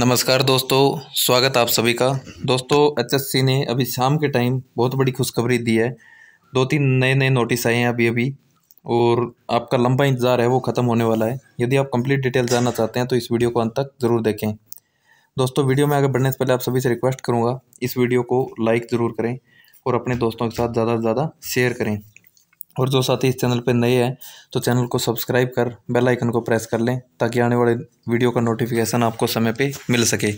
नमस्कार दोस्तों स्वागत आप सभी का दोस्तों एचएससी ने अभी शाम के टाइम बहुत बड़ी खुशखबरी दी है दो तीन नए नए नोटिस आए हैं अभी अभी और आपका लंबा इंतज़ार है वो ख़त्म होने वाला है यदि आप कंप्लीट डिटेल जानना चाहते हैं तो इस वीडियो को अंत तक ज़रूर देखें दोस्तों वीडियो में आगे बढ़ने से पहले आप सभी से रिक्वेस्ट करूँगा इस वीडियो को लाइक ज़रूर करें और अपने दोस्तों के साथ ज़्यादा से ज़्यादा शेयर करें और जो साथी इस चैनल पर नए हैं तो चैनल को सब्सक्राइब कर बेल आइकन को प्रेस कर लें ताकि आने वाले वीडियो का नोटिफिकेशन आपको समय पे मिल सके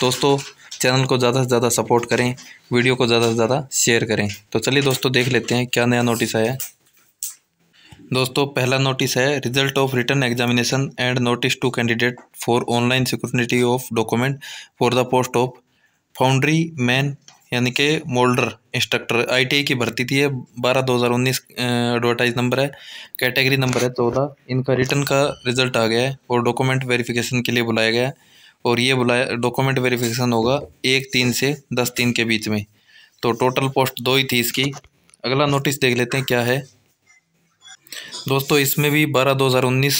दोस्तों चैनल को ज़्यादा से ज़्यादा सपोर्ट करें वीडियो को ज़्यादा से ज़्यादा शेयर करें तो चलिए दोस्तों देख लेते हैं क्या नया नोटिस आया दोस्तों पहला नोटिस है result of written examination and notice to candidate for online security of document for the post of foundry man यानी कि मोल्डर इंस्ट्रक्टर आईटीआई की भर्ती थी बारह दो हज़ार उन्नीस एडवर्टाइज नंबर है कैटेगरी नंबर है चौदह इनका रिटर्न का रिजल्ट आ गया है और डॉक्यूमेंट वेरिफिकेशन के लिए बुलाया गया है और ये बुलाया डॉक्यूमेंट वेरिफिकेशन होगा एक तीन से दस तीन के बीच में तो टोटल पोस्ट दो ही थी इसकी अगला नोटिस देख लेते हैं क्या है दोस्तों इसमें भी बारह दो हज़ार उन्नीस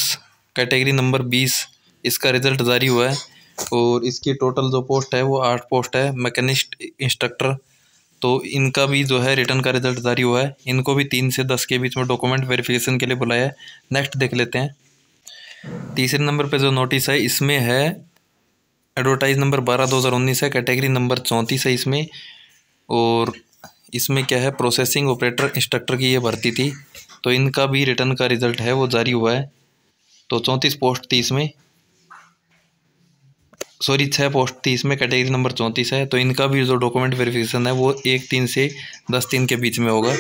कैटेगरी नंबर बीस इसका रिज़ल्ट जारी हुआ है और इसकी टोटल जो पोस्ट है वो आठ पोस्ट है मैकेनिस्ट इंस्ट्रक्टर तो इनका भी जो है रिटर्न का रिजल्ट जारी हुआ है इनको भी तीन से दस के बीच में डॉक्यूमेंट वेरिफिकेशन के लिए बुलाया है नेक्स्ट देख लेते हैं तीसरे नंबर पर जो नोटिस है इसमें है एडवर्टाइज नंबर बारह दो हज़ार उन्नीस है कैटेगरी नंबर चौंतीस है इसमें और इसमें क्या है प्रोसेसिंग ऑपरेटर इंस्ट्रक्टर की ये भर्ती थी तो इनका भी रिटर्न का रिजल्ट है वो जारी हुआ है तो चौंतीस पोस्ट थी इसमें सॉरी छः पोस्ट थी इसमें कैटेगरी नंबर चौंतीस है तो इनका भी जो डॉक्यूमेंट वेरिफिकेशन है वो एक तीन से दस तीन के बीच में होगा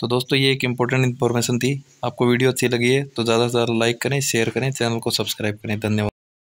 तो दोस्तों ये एक इंपॉर्टेंट इन्फॉर्मेशन थी आपको वीडियो अच्छी लगी है तो ज़्यादा से ज़्यादा लाइक करें शेयर करें चैनल को सब्सक्राइब करें धन्यवाद